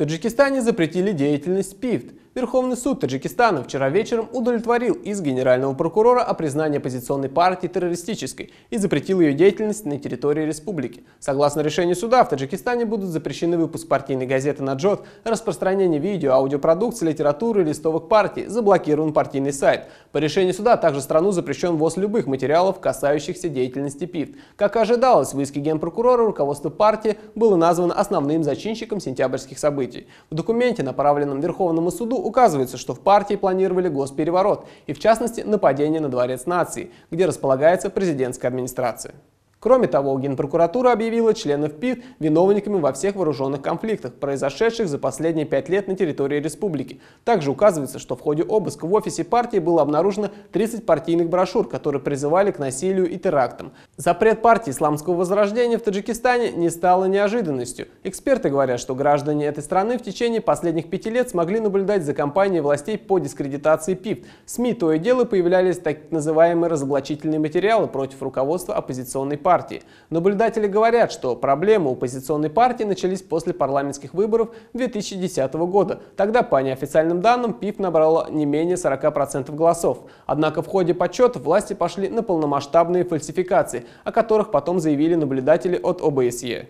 В Таджикистане запретили деятельность ПИФТ, Верховный суд Таджикистана вчера вечером удовлетворил иск генерального прокурора о признании оппозиционной партии террористической и запретил ее деятельность на территории республики. Согласно решению суда, в Таджикистане будут запрещены выпуск партийной газеты «Наджот», распространение видео, аудиопродукции, литературы, листовок партии, заблокирован партийный сайт. По решению суда также страну запрещен ввоз любых материалов, касающихся деятельности ПИФТ. Как и ожидалось, в иске генпрокурора руководство партии было названо основным зачинщиком сентябрьских событий. В документе, направленном Верховному суду, указывается, что в партии планировали госпереворот и, в частности, нападение на Дворец нации, где располагается президентская администрация. Кроме того, Генпрокуратура объявила членов ПИД виновниками во всех вооруженных конфликтах, произошедших за последние пять лет на территории республики. Также указывается, что в ходе обыска в офисе партии было обнаружено 30 партийных брошюр, которые призывали к насилию и терактам. Запрет партии исламского возрождения в Таджикистане не стало неожиданностью. Эксперты говорят, что граждане этой страны в течение последних пяти лет смогли наблюдать за кампанией властей по дискредитации ПИФ. СМИ то и дело появлялись так называемые разоблачительные материалы против руководства оппозиционной партии партии. Наблюдатели говорят, что проблемы у оппозиционной партии начались после парламентских выборов 2010 года. Тогда, по неофициальным данным, ПИФ набрала не менее 40% голосов. Однако в ходе подсчета власти пошли на полномасштабные фальсификации, о которых потом заявили наблюдатели от ОБСЕ.